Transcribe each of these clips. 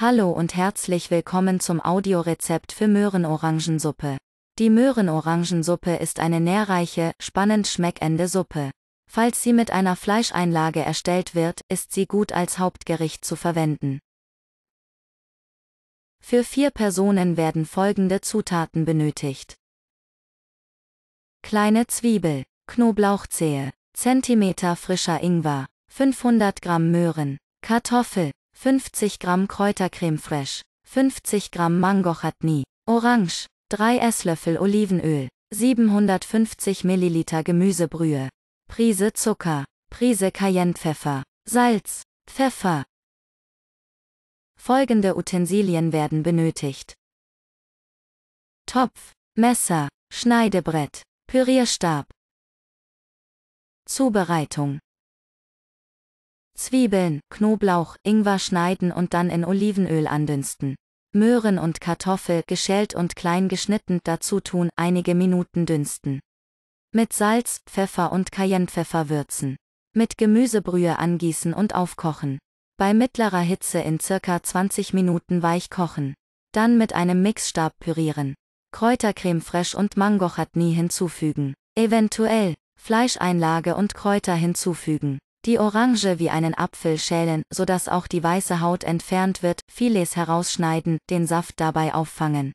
Hallo und herzlich willkommen zum Audiorezept für Möhrenorangensuppe. Die Möhrenorangensuppe ist eine nährreiche, spannend schmeckende Suppe. Falls sie mit einer Fleischeinlage erstellt wird, ist sie gut als Hauptgericht zu verwenden. Für vier Personen werden folgende Zutaten benötigt. Kleine Zwiebel, Knoblauchzehe, Zentimeter frischer Ingwer, 500 Gramm Möhren, Kartoffel, 50 Gramm Kräutercreme fraiche, 50 Gramm Mangochatni, Orange, 3 Esslöffel Olivenöl, 750 Milliliter Gemüsebrühe, Prise Zucker, Prise Cayennepfeffer, Salz, Pfeffer. Folgende Utensilien werden benötigt. Topf, Messer, Schneidebrett, Pürierstab. Zubereitung Zwiebeln, Knoblauch, Ingwer schneiden und dann in Olivenöl andünsten. Möhren und Kartoffel geschält und klein geschnitten dazu tun, einige Minuten dünsten. Mit Salz, Pfeffer und Cayennepfeffer würzen. Mit Gemüsebrühe angießen und aufkochen. Bei mittlerer Hitze in circa 20 Minuten weich kochen. Dann mit einem Mixstab pürieren. Kräutercreme fraiche und Mango hinzufügen. Eventuell Fleischeinlage und Kräuter hinzufügen. Die Orange wie einen Apfel schälen, sodass auch die weiße Haut entfernt wird, Filets herausschneiden, den Saft dabei auffangen.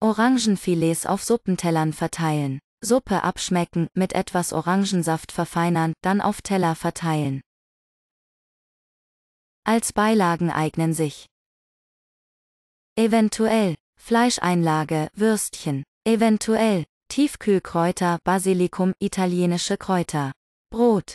Orangenfilets auf Suppentellern verteilen. Suppe abschmecken, mit etwas Orangensaft verfeinern, dann auf Teller verteilen. Als Beilagen eignen sich eventuell Fleischeinlage, Würstchen, eventuell Tiefkühlkräuter, Basilikum, italienische Kräuter, Brot,